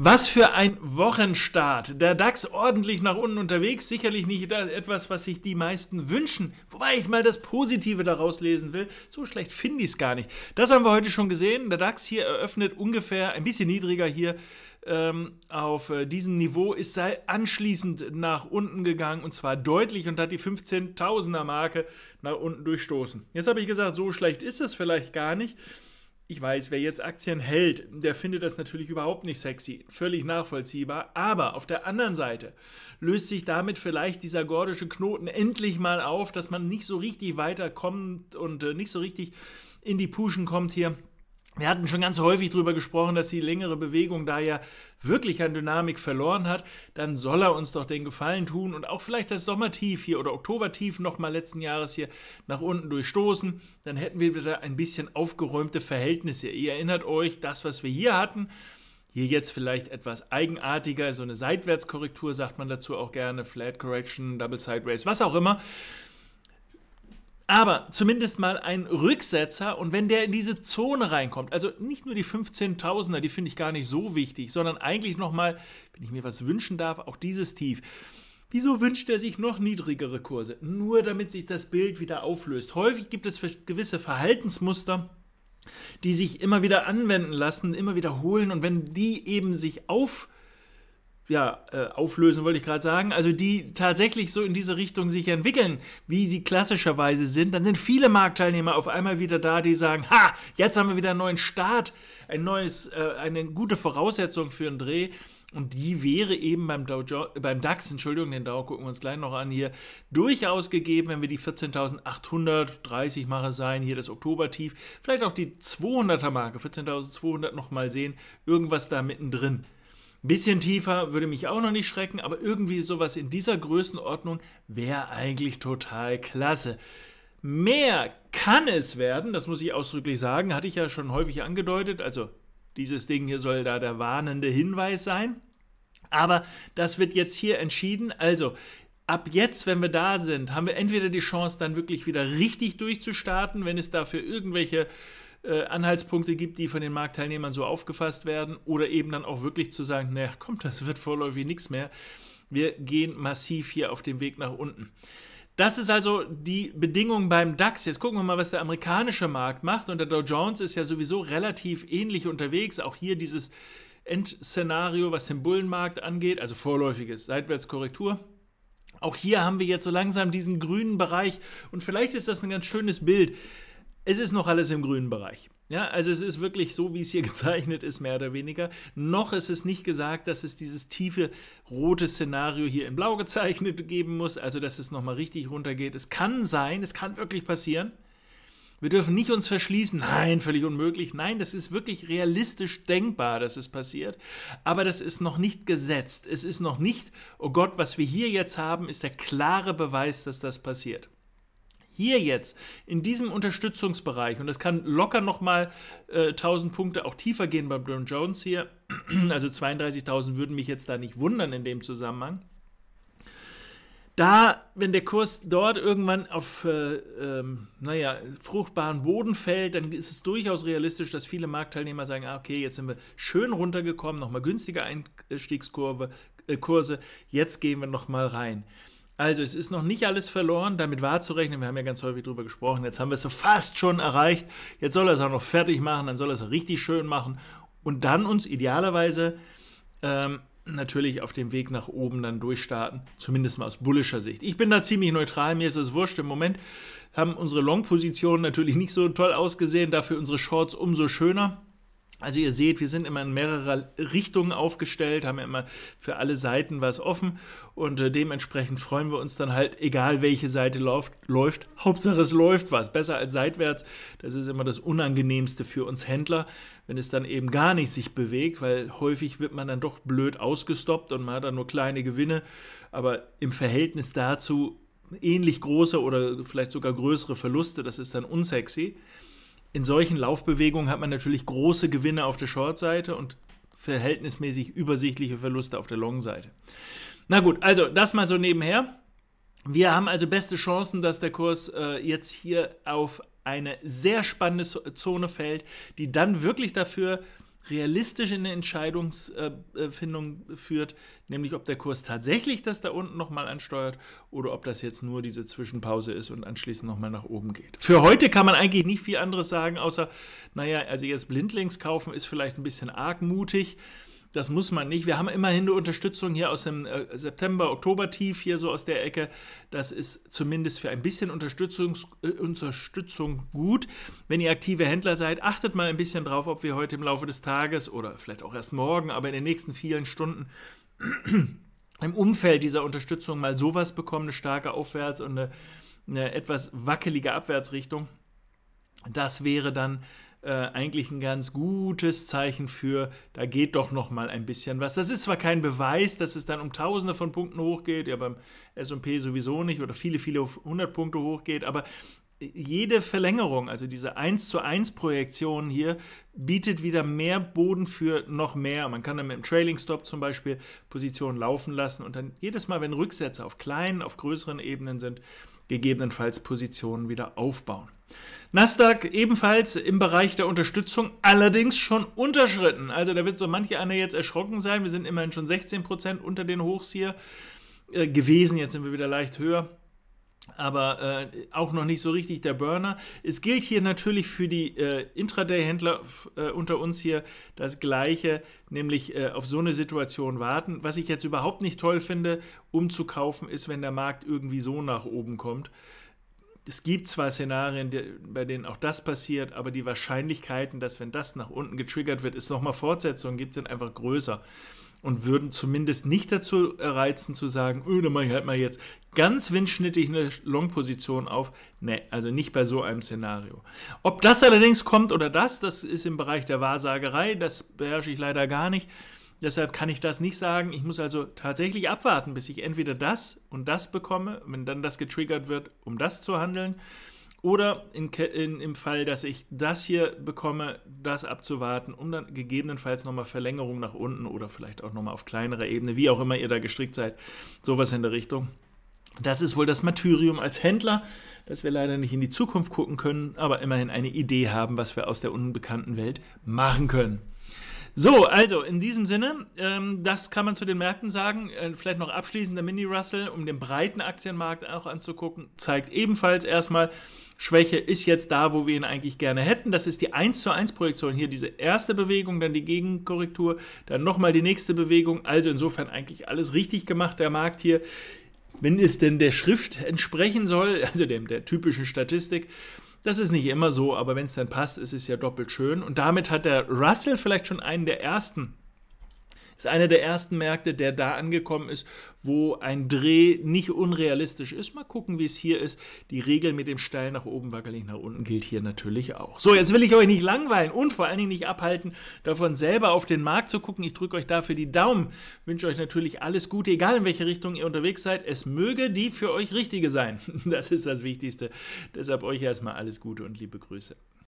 Was für ein Wochenstart. Der DAX ordentlich nach unten unterwegs. Sicherlich nicht etwas, was sich die meisten wünschen. Wobei ich mal das Positive daraus lesen will. So schlecht finde ich es gar nicht. Das haben wir heute schon gesehen. Der DAX hier eröffnet ungefähr ein bisschen niedriger hier ähm, auf äh, diesem Niveau, ist sei anschließend nach unten gegangen und zwar deutlich und hat die 15.000er Marke nach unten durchstoßen. Jetzt habe ich gesagt, so schlecht ist es vielleicht gar nicht. Ich weiß, wer jetzt Aktien hält, der findet das natürlich überhaupt nicht sexy, völlig nachvollziehbar, aber auf der anderen Seite löst sich damit vielleicht dieser gordische Knoten endlich mal auf, dass man nicht so richtig weiterkommt und äh, nicht so richtig in die Puschen kommt hier wir hatten schon ganz häufig darüber gesprochen, dass die längere Bewegung da ja wirklich an Dynamik verloren hat. Dann soll er uns doch den Gefallen tun und auch vielleicht das Sommertief hier oder Oktobertief nochmal letzten Jahres hier nach unten durchstoßen. Dann hätten wir wieder ein bisschen aufgeräumte Verhältnisse. Ihr erinnert euch, das, was wir hier hatten, hier jetzt vielleicht etwas eigenartiger, so eine Seitwärtskorrektur sagt man dazu auch gerne, Flat Correction, Double Sideways, was auch immer. Aber zumindest mal ein Rücksetzer und wenn der in diese Zone reinkommt, also nicht nur die 15.000er, die finde ich gar nicht so wichtig, sondern eigentlich nochmal, wenn ich mir was wünschen darf, auch dieses Tief. Wieso wünscht er sich noch niedrigere Kurse? Nur damit sich das Bild wieder auflöst. Häufig gibt es gewisse Verhaltensmuster, die sich immer wieder anwenden lassen, immer wiederholen und wenn die eben sich auflösen, ja, äh, auflösen, wollte ich gerade sagen, also die tatsächlich so in diese Richtung sich entwickeln, wie sie klassischerweise sind, dann sind viele Marktteilnehmer auf einmal wieder da, die sagen, ha, jetzt haben wir wieder einen neuen Start, ein neues, äh, eine gute Voraussetzung für einen Dreh. Und die wäre eben beim, Dow, beim DAX, Entschuldigung, den Dow gucken wir uns gleich noch an hier, durchaus gegeben, wenn wir die 14.830 Mache sein, hier das Oktobertief, vielleicht auch die 200er Marke, 14.200 nochmal sehen, irgendwas da mittendrin. Ein bisschen tiefer würde mich auch noch nicht schrecken, aber irgendwie sowas in dieser Größenordnung wäre eigentlich total klasse. Mehr kann es werden, das muss ich ausdrücklich sagen, hatte ich ja schon häufig angedeutet. Also dieses Ding hier soll da der warnende Hinweis sein. Aber das wird jetzt hier entschieden. Also ab jetzt, wenn wir da sind, haben wir entweder die Chance, dann wirklich wieder richtig durchzustarten, wenn es dafür irgendwelche äh, Anhaltspunkte gibt, die von den Marktteilnehmern so aufgefasst werden oder eben dann auch wirklich zu sagen, naja, kommt, das wird vorläufig nichts mehr. Wir gehen massiv hier auf dem Weg nach unten. Das ist also die Bedingung beim DAX. Jetzt gucken wir mal, was der amerikanische Markt macht. Und der Dow Jones ist ja sowieso relativ ähnlich unterwegs. Auch hier dieses Endszenario, was den Bullenmarkt angeht, also vorläufiges Seitwärtskorrektur. Auch hier haben wir jetzt so langsam diesen grünen Bereich. Und vielleicht ist das ein ganz schönes Bild es ist noch alles im grünen Bereich. Ja, also es ist wirklich so, wie es hier gezeichnet ist, mehr oder weniger. Noch ist es nicht gesagt, dass es dieses tiefe rote Szenario hier in Blau gezeichnet geben muss, also dass es nochmal richtig runtergeht. Es kann sein, es kann wirklich passieren. Wir dürfen nicht uns verschließen. Nein, völlig unmöglich. Nein, das ist wirklich realistisch denkbar, dass es passiert. Aber das ist noch nicht gesetzt. Es ist noch nicht, oh Gott, was wir hier jetzt haben, ist der klare Beweis, dass das passiert hier jetzt, in diesem Unterstützungsbereich, und es kann locker nochmal äh, 1000 Punkte auch tiefer gehen bei Brown Jones hier, also 32.000 würden mich jetzt da nicht wundern in dem Zusammenhang. Da, wenn der Kurs dort irgendwann auf, äh, ähm, naja, fruchtbaren Boden fällt, dann ist es durchaus realistisch, dass viele Marktteilnehmer sagen, ah, okay, jetzt sind wir schön runtergekommen, nochmal günstige Einstiegskurse, äh, Kurse, jetzt gehen wir nochmal rein. Also es ist noch nicht alles verloren, damit wahrzurechnen. Wir haben ja ganz häufig darüber gesprochen. Jetzt haben wir es so fast schon erreicht. Jetzt soll er es auch noch fertig machen, dann soll er es richtig schön machen und dann uns idealerweise ähm, natürlich auf dem Weg nach oben dann durchstarten, zumindest mal aus bullischer Sicht. Ich bin da ziemlich neutral, mir ist es wurscht. Im Moment haben unsere Long-Positionen natürlich nicht so toll ausgesehen, dafür unsere Shorts umso schöner. Also ihr seht, wir sind immer in mehrere Richtungen aufgestellt, haben ja immer für alle Seiten was offen und äh, dementsprechend freuen wir uns dann halt, egal welche Seite läuft, läuft, Hauptsache es läuft was, besser als seitwärts. Das ist immer das Unangenehmste für uns Händler, wenn es dann eben gar nicht sich bewegt, weil häufig wird man dann doch blöd ausgestoppt und man hat dann nur kleine Gewinne, aber im Verhältnis dazu ähnlich große oder vielleicht sogar größere Verluste, das ist dann unsexy in solchen Laufbewegungen hat man natürlich große Gewinne auf der Short-Seite und verhältnismäßig übersichtliche Verluste auf der Long-Seite. Na gut, also das mal so nebenher. Wir haben also beste Chancen, dass der Kurs äh, jetzt hier auf eine sehr spannende Zone fällt, die dann wirklich dafür äh, realistisch in eine Entscheidungsfindung äh, äh, führt, nämlich ob der Kurs tatsächlich das da unten nochmal ansteuert oder ob das jetzt nur diese Zwischenpause ist und anschließend nochmal nach oben geht. Für heute kann man eigentlich nicht viel anderes sagen, außer, naja, also jetzt blindlings kaufen ist vielleicht ein bisschen arg mutig das muss man nicht. Wir haben immerhin eine Unterstützung hier aus dem äh, September, Oktober-Tief, hier so aus der Ecke. Das ist zumindest für ein bisschen Unterstützungs äh, Unterstützung gut. Wenn ihr aktive Händler seid, achtet mal ein bisschen drauf, ob wir heute im Laufe des Tages oder vielleicht auch erst morgen, aber in den nächsten vielen Stunden im Umfeld dieser Unterstützung mal sowas bekommen, eine starke Aufwärts- und eine, eine etwas wackelige Abwärtsrichtung. Das wäre dann äh, eigentlich ein ganz gutes Zeichen für, da geht doch noch mal ein bisschen was. Das ist zwar kein Beweis, dass es dann um Tausende von Punkten hochgeht, ja beim S&P sowieso nicht oder viele, viele hundert Punkte hochgeht, aber jede Verlängerung, also diese 1 zu 1 Projektion hier, bietet wieder mehr Boden für noch mehr. Man kann dann mit dem Trailing Stop zum Beispiel Positionen laufen lassen und dann jedes Mal, wenn Rücksätze auf kleinen, auf größeren Ebenen sind, gegebenenfalls Positionen wieder aufbauen. Nasdaq ebenfalls im Bereich der Unterstützung, allerdings schon unterschritten. Also da wird so manche einer jetzt erschrocken sein. Wir sind immerhin schon 16% unter den Hochs hier äh, gewesen. Jetzt sind wir wieder leicht höher aber äh, auch noch nicht so richtig der Burner. Es gilt hier natürlich für die äh, Intraday-Händler äh, unter uns hier das Gleiche, nämlich äh, auf so eine Situation warten. Was ich jetzt überhaupt nicht toll finde, um zu kaufen, ist, wenn der Markt irgendwie so nach oben kommt. Es gibt zwar Szenarien, die, bei denen auch das passiert, aber die Wahrscheinlichkeiten, dass wenn das nach unten getriggert wird, es nochmal Fortsetzungen gibt, sind einfach größer und würden zumindest nicht dazu reizen zu sagen, öh, dann mach ich halt mal jetzt ganz windschnittig eine Long-Position auf. Ne, also nicht bei so einem Szenario. Ob das allerdings kommt oder das, das ist im Bereich der Wahrsagerei, das beherrsche ich leider gar nicht. Deshalb kann ich das nicht sagen. Ich muss also tatsächlich abwarten, bis ich entweder das und das bekomme, wenn dann das getriggert wird, um das zu handeln oder in, in, im Fall, dass ich das hier bekomme, das abzuwarten, um dann gegebenenfalls nochmal Verlängerung nach unten oder vielleicht auch nochmal auf kleinerer Ebene, wie auch immer ihr da gestrickt seid, sowas in der Richtung. Das ist wohl das Martyrium als Händler, dass wir leider nicht in die Zukunft gucken können, aber immerhin eine Idee haben, was wir aus der unbekannten Welt machen können. So, also in diesem Sinne, ähm, das kann man zu den Märkten sagen. Äh, vielleicht noch abschließend der Mini-Russell, um den breiten Aktienmarkt auch anzugucken, zeigt ebenfalls erstmal, Schwäche ist jetzt da, wo wir ihn eigentlich gerne hätten. Das ist die 1 zu 1 Projektion. Hier diese erste Bewegung, dann die Gegenkorrektur, dann nochmal die nächste Bewegung. Also insofern eigentlich alles richtig gemacht, der Markt hier. Wenn es denn der Schrift entsprechen soll, also dem, der typischen Statistik, das ist nicht immer so, aber wenn es dann passt, ist es ja doppelt schön. Und damit hat der Russell vielleicht schon einen der ersten ist einer der ersten Märkte, der da angekommen ist, wo ein Dreh nicht unrealistisch ist. Mal gucken, wie es hier ist. Die Regel mit dem steil nach oben, wackelig nach unten gilt hier natürlich auch. So, jetzt will ich euch nicht langweilen und vor allen Dingen nicht abhalten, davon selber auf den Markt zu gucken. Ich drücke euch dafür die Daumen. Wünsche euch natürlich alles Gute, egal in welche Richtung ihr unterwegs seid. Es möge die für euch richtige sein. Das ist das Wichtigste. Deshalb euch erstmal alles Gute und liebe Grüße.